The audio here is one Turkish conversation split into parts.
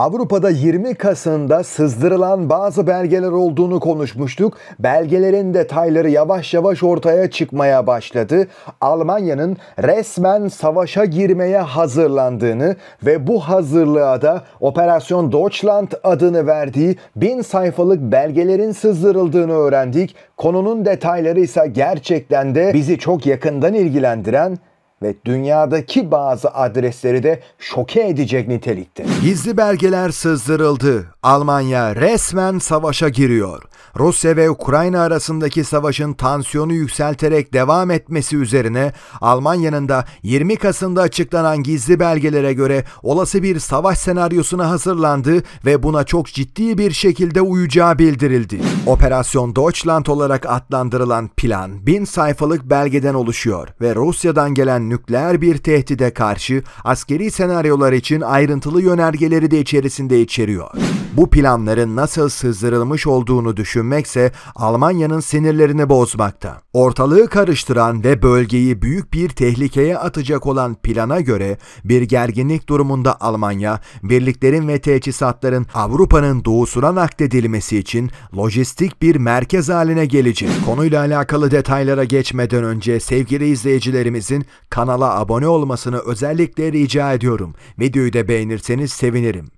Avrupa'da 20 Kasım'da sızdırılan bazı belgeler olduğunu konuşmuştuk. Belgelerin detayları yavaş yavaş ortaya çıkmaya başladı. Almanya'nın resmen savaşa girmeye hazırlandığını ve bu hazırlığa da Operasyon Deutschland adını verdiği bin sayfalık belgelerin sızdırıldığını öğrendik. Konunun detayları ise gerçekten de bizi çok yakından ilgilendiren ve dünyadaki bazı adresleri de şoke edecek nitelikte. Gizli belgeler sızdırıldı. Almanya resmen savaşa giriyor. Rusya ve Ukrayna arasındaki savaşın tansiyonu yükselterek devam etmesi üzerine Almanya'nın da 20 Kasım'da açıklanan gizli belgelere göre olası bir savaş senaryosuna hazırlandığı ve buna çok ciddi bir şekilde uyacağı bildirildi. Operasyon Deutschland olarak adlandırılan plan bin sayfalık belgeden oluşuyor ve Rusya'dan gelen nükleer bir tehdide karşı askeri senaryolar için ayrıntılı yönergeleri de içerisinde içeriyor. Bu planların nasıl sızdırılmış olduğunu düşünmekse Almanya'nın sinirlerini bozmakta. Ortalığı karıştıran ve bölgeyi büyük bir tehlikeye atacak olan plana göre bir gerginlik durumunda Almanya, birliklerin ve teçhizatların Avrupa'nın doğusuna nakledilmesi için lojistik bir merkez haline gelecek. Konuyla alakalı detaylara geçmeden önce sevgili izleyicilerimizin kanala abone olmasını özellikle rica ediyorum. Videoyu da beğenirseniz sevinirim.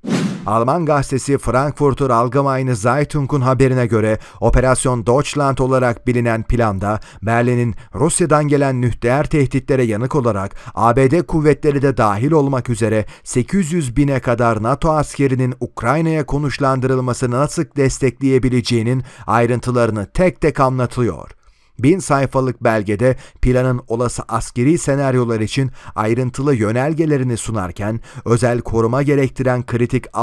Alman gazetesi Frankfurter Allgemeine Zeitung'un haberine göre Operasyon Deutschland olarak bilinen planda Berlin'in Rusya'dan gelen nükleer tehditlere yanık olarak ABD kuvvetleri de dahil olmak üzere 800 bine kadar NATO askerinin Ukrayna'ya konuşlandırılmasını nasıl destekleyebileceğinin ayrıntılarını tek tek anlatıyor. Bin sayfalık belgede planın olası askeri senaryolar için ayrıntılı yönelgelerini sunarken özel koruma gerektiren kritik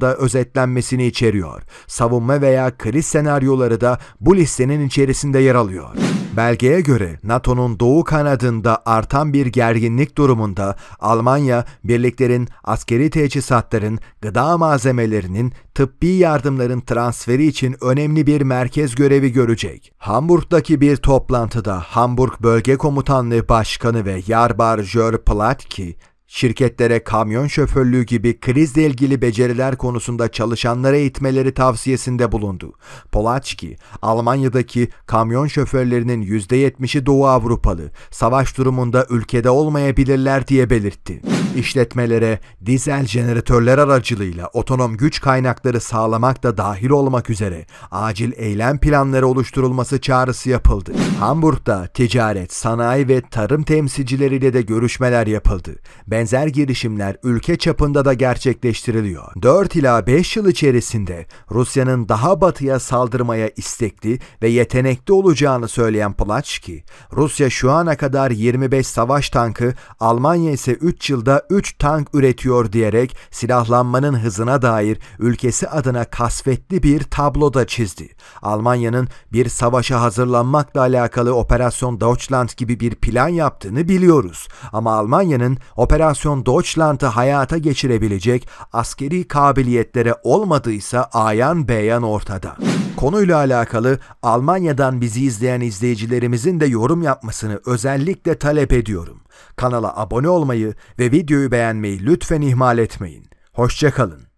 da özetlenmesini içeriyor. Savunma veya kriz senaryoları da bu listenin içerisinde yer alıyor. Belgeye göre NATO'nun doğu kanadında artan bir gerginlik durumunda Almanya birliklerin askeri teçhizatların, gıda malzemelerinin, tıbbi yardımların transferi için önemli bir merkez görevi görecek. Hamburg'daki bir toplantıda Hamburg Bölge Komutanlığı Başkanı ve Yarbar Jör Platki, şirketlere kamyon şoförlüğü gibi krizle ilgili beceriler konusunda çalışanlara eğitmeleri tavsiyesinde bulundu. Polaçki, Almanya'daki kamyon şoförlerinin %70'i Doğu Avrupalı, savaş durumunda ülkede olmayabilirler diye belirtti. İşletmelere dizel jeneratörler aracılığıyla otonom güç kaynakları sağlamak da dahil olmak üzere acil eylem planları oluşturulması çağrısı yapıldı. Hamburg'da ticaret, sanayi ve tarım temsilcileriyle de görüşmeler yapıldı benzer girişimler ülke çapında da gerçekleştiriliyor. 4 ila 5 yıl içerisinde Rusya'nın daha batıya saldırmaya istekli ve yetenekli olacağını söyleyen Plaçki, Rusya şu ana kadar 25 savaş tankı, Almanya ise 3 yılda 3 tank üretiyor diyerek silahlanmanın hızına dair ülkesi adına kasvetli bir tablo da çizdi. Almanya'nın bir savaşa hazırlanmakla alakalı Operasyon Deutschland gibi bir plan yaptığını biliyoruz. Ama Almanya'nın Operasyon Operasyon Deutschland'ı hayata geçirebilecek askeri kabiliyetlere olmadıysa ayan beyan ortada. Konuyla alakalı Almanya'dan bizi izleyen izleyicilerimizin de yorum yapmasını özellikle talep ediyorum. Kanala abone olmayı ve videoyu beğenmeyi lütfen ihmal etmeyin. Hoşçakalın.